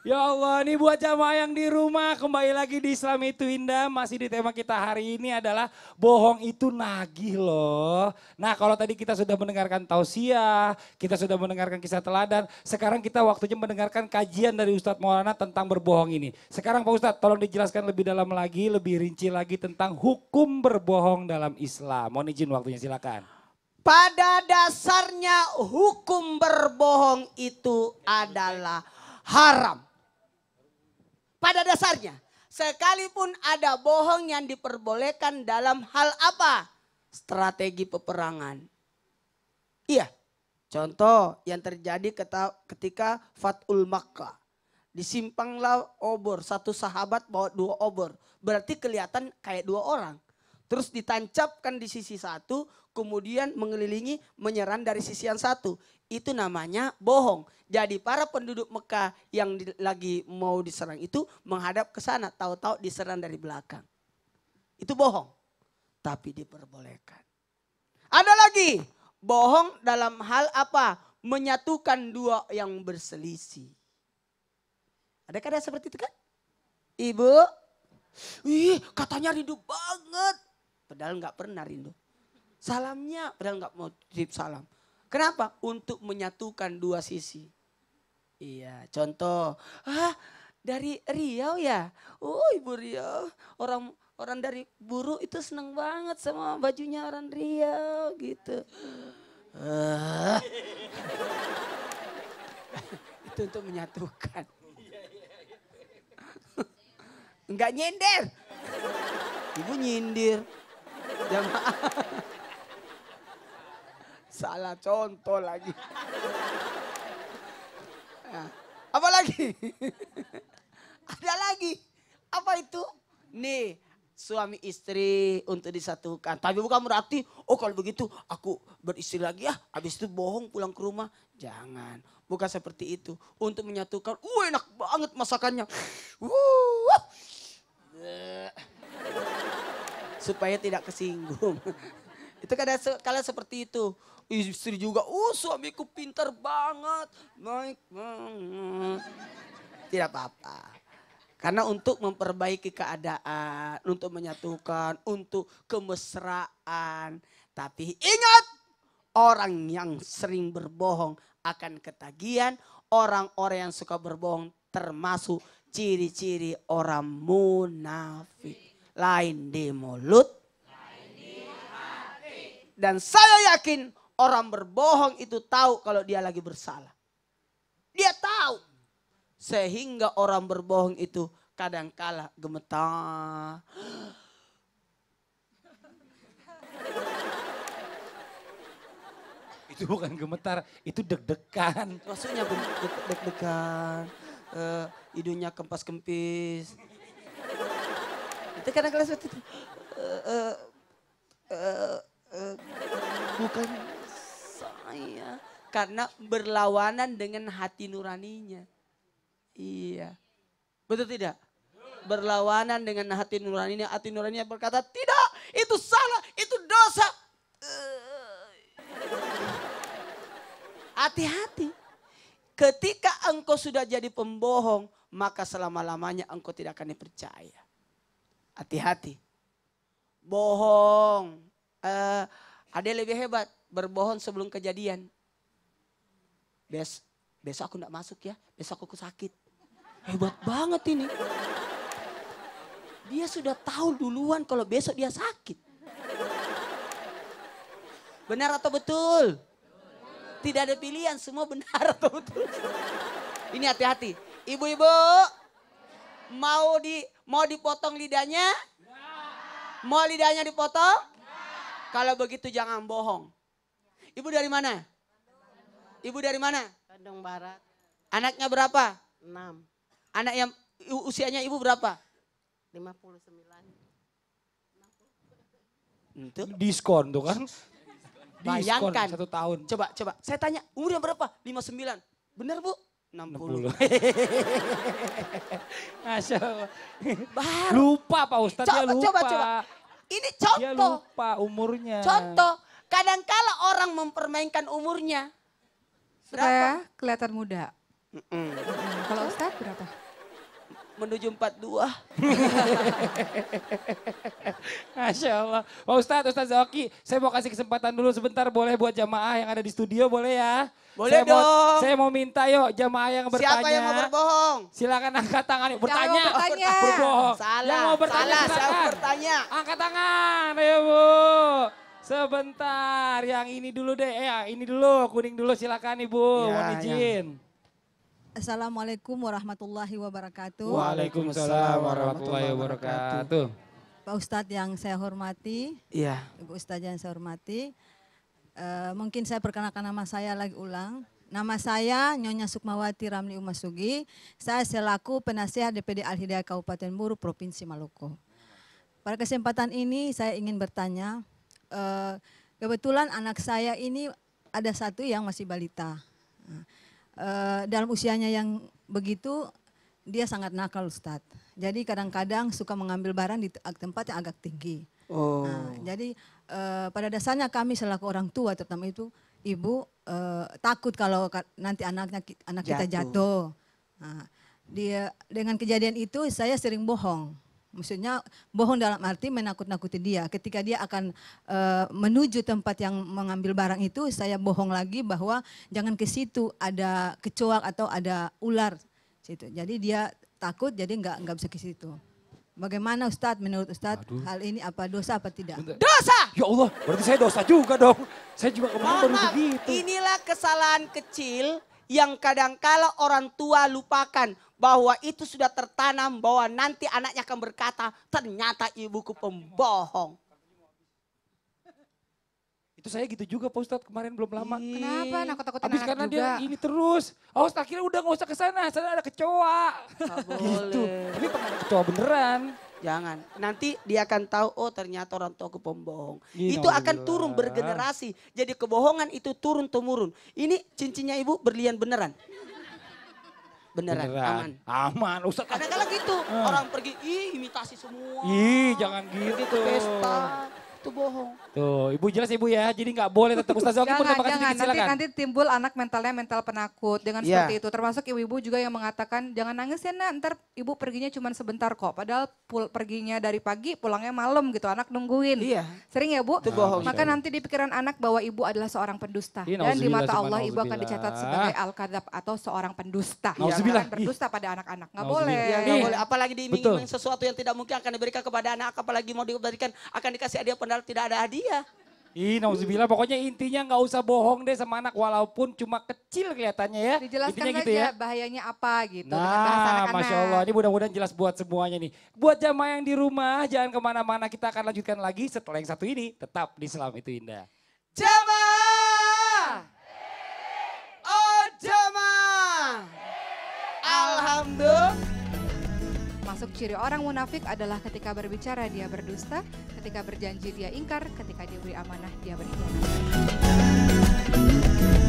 Ya Allah, ini buat jamaah yang di rumah kembali lagi di Islam itu indah. Masih di tema kita hari ini adalah bohong itu nagih loh. Nah kalau tadi kita sudah mendengarkan tausiah, kita sudah mendengarkan kisah teladan. Sekarang kita waktunya mendengarkan kajian dari Ustadz Maulana tentang berbohong ini. Sekarang Pak Ustadz tolong dijelaskan lebih dalam lagi, lebih rinci lagi tentang hukum berbohong dalam Islam. Mohon izin waktunya silakan. Pada dasarnya hukum berbohong itu adalah haram pada dasarnya, sekalipun ada bohong yang diperbolehkan dalam hal apa? Strategi peperangan. Iya, contoh yang terjadi ketika Fatul Makkah. Disimpanglah obor, satu sahabat bawa dua obor. Berarti kelihatan kayak dua orang. Terus ditancapkan di sisi satu, kemudian mengelilingi menyerang dari sisi yang satu. Itu namanya bohong. Jadi para penduduk Mekah yang di, lagi mau diserang itu menghadap ke sana, tahu-tahu diserang dari belakang. Itu bohong. Tapi diperbolehkan. Ada lagi, bohong dalam hal apa? Menyatukan dua yang berselisih. Ada kadang seperti itu kan? Ibu, Ih, katanya rindu banget Padahal nggak pernah rindu. Salamnya padahal nggak mau titip salam. Kenapa? Untuk menyatukan dua sisi. Iya, contoh, ah dari Riau ya. Oh, Ibu Riau, orang orang dari buruh itu seneng banget sama bajunya orang Riau gitu. Uh. itu untuk menyatukan. Enggak nyender. Ibu nyindir jamaah. Salah contoh lagi. Nah, apa lagi? Ada lagi. Apa itu? Nih, suami istri untuk disatukan. Tapi bukan berarti, oh kalau begitu aku beristri lagi ya, habis itu bohong pulang ke rumah. Jangan, bukan seperti itu. Untuk menyatukan, uh enak banget masakannya. Wuh, supaya tidak kesinggung. itu kadang kalian seperti itu. Istri juga, oh suamiku pintar banget, baik banget. Tidak apa-apa. Karena untuk memperbaiki keadaan, untuk menyatukan, untuk kemesraan. Tapi ingat, orang yang sering berbohong akan ketagihan. Orang-orang yang suka berbohong termasuk ciri-ciri orang munafik lain di mulut, Dan saya yakin orang berbohong itu tahu kalau dia lagi bersalah. Dia tahu. Sehingga orang berbohong itu kadang kalah gemetar. itu bukan gemetar, itu deg-degan. Maksudnya deg-degan, uh, hidungnya kempas-kempis itu karena kelas itu uh, uh, uh, bukan saya karena berlawanan dengan hati nuraninya. Iya. Betul tidak? Berlawanan dengan hati nuraninya. Hati nuraninya berkata, tidak, itu salah, itu dosa. Hati-hati. Ketika engkau sudah jadi pembohong, maka selama-lamanya engkau tidak akan dipercaya. Hati-hati. Bohong. Uh, eh, ada yang lebih hebat, berbohong sebelum kejadian. Bes, besok aku gak masuk ya, besok aku sakit. Hebat banget ini. Dia sudah tahu duluan kalau besok dia sakit. Benar atau betul? Tidak ada pilihan, semua benar atau betul. Ini hati-hati. Ibu-ibu, mau di mau dipotong lidahnya? Mau lidahnya dipotong? Kalau begitu jangan bohong. Ibu dari mana? Ibu dari mana? Bandung Barat. Anaknya berapa? Enam. Anak yang usianya ibu berapa? 59. puluh Itu diskon tuh kan. Bayangkan. satu tahun. Coba, coba. Saya tanya, umurnya berapa? Lima sembilan. Benar bu? 60. puluh, Masya Allah. Lupa Pak Ustadz, coba, ya lupa. Coba, coba. Ini contoh. Dia lupa umurnya. Contoh, kadangkala orang mempermainkan umurnya. Berapa? kelihatan muda. Mm -mm. Kalau Ustadz berapa? menuju 42. Masya Allah. Pak Ustadz, Ustadz Zaki, saya mau kasih kesempatan dulu sebentar boleh buat jamaah yang ada di studio boleh ya? Boleh saya dong. Mau, saya mau minta yuk jamaah yang bertanya. Siapa yang mau berbohong? Silakan angkat tangan. Yang Bertanya. Yang bertanya. Berbohong. Salah. Yang mau bertanya Salah. Saya bertanya. Angkat tangan. Ayo Bu. Sebentar, yang ini dulu deh. Eh, ini dulu, kuning dulu silakan Ibu. Ya, mau izin. Yang... Assalamualaikum warahmatullahi wabarakatuh. Waalaikumsalam warahmatullahi wabarakatuh. Pak Ustadz yang saya hormati, iya. Ibu Ustadz yang saya hormati, E, mungkin saya perkenalkan nama saya lagi ulang. Nama saya Nyonya Sukmawati Ramli Umasugi, saya selaku penasihat DPD Al-Hidayah Kabupaten Buru, Provinsi Maluku. Pada kesempatan ini saya ingin bertanya, E, kebetulan anak saya ini ada satu yang masih balita Eh, dalam usianya yang begitu dia sangat nakal Ustadz. Jadi kadang-kadang suka mengambil barang di tempat yang agak tinggi. Oh. Nah, jadi e, pada dasarnya kami selaku orang tua terutama itu ibu e, takut kalau nanti anaknya anak jatuh. kita jatuh. Nah, dia dengan kejadian itu saya sering bohong. Maksudnya bohong dalam arti menakut-nakuti dia. Ketika dia akan e, menuju tempat yang mengambil barang itu, saya bohong lagi bahwa jangan ke situ ada kecoak atau ada ular. Situ. Jadi dia takut, jadi nggak nggak bisa ke situ. Bagaimana Ustadz menurut Ustadz hal ini apa dosa apa tidak? Dosa! Ya Allah, berarti saya dosa juga dong. Saya juga kemarin baru begitu. Inilah kesalahan kecil yang kadang kala orang tua lupakan bahwa itu sudah tertanam bahwa nanti anaknya akan berkata, ternyata ibuku pembohong. Itu saya gitu juga Pak Ustadz kemarin belum lama. Kenapa nakut takut anak karena juga. dia ini terus. Oh akhirnya udah gak usah ke sana, sana ada kecoa. itu gitu. Ini Tapi kecoa beneran. Jangan. Nanti dia akan tahu, oh ternyata orang tua pembohong. Gino, iya itu akan gila. turun bergenerasi. Jadi kebohongan itu turun temurun. Ini cincinnya ibu berlian beneran. Beneran, Beneran. aman. Aman, Ustaz. Kadang-kadang gitu, hmm. orang pergi, ih imitasi semua. Ih, jangan gitu. Pesta. Itu bohong. Tuh, Ibu jelas Ibu ya. Jadi nggak boleh tetap Ustaz Zoki pun terima Nanti, nanti timbul anak mentalnya mental penakut dengan yeah. seperti itu. Termasuk ibu-ibu juga yang mengatakan jangan nangis ya nak, ntar ibu perginya cuma sebentar kok. Padahal pul perginya dari pagi pulangnya malam gitu. Anak nungguin. Iya. Sering ya Bu? Itu bohong. Maka nanti di pikiran anak bahwa ibu adalah seorang pendusta. Yeah, Dan di mata Allah ibu akan dicatat sebagai al kadab atau seorang pendusta. Ya, akan berdusta pada anak-anak. Nggak boleh. Ya, di boleh. Apalagi diiming sesuatu yang tidak mungkin akan diberikan kepada anak. Apalagi mau diberikan akan dikasih hadiah padahal tidak ada hadiah. Ih, nauzubillah pokoknya intinya nggak usah bohong deh sama anak walaupun cuma kecil kelihatannya ya. Dijelaskan intinya aja gitu ya. bahayanya apa gitu. Nah, Masya Allah ini mudah-mudahan jelas buat semuanya nih. Buat jamaah yang di rumah jangan kemana-mana kita akan lanjutkan lagi setelah yang satu ini. Tetap di Islam itu indah. Jamaah! Oh jamaah! Alhamdulillah. Termasuk ciri orang munafik adalah ketika berbicara dia berdusta, ketika berjanji dia ingkar, ketika diberi amanah dia berkhianat.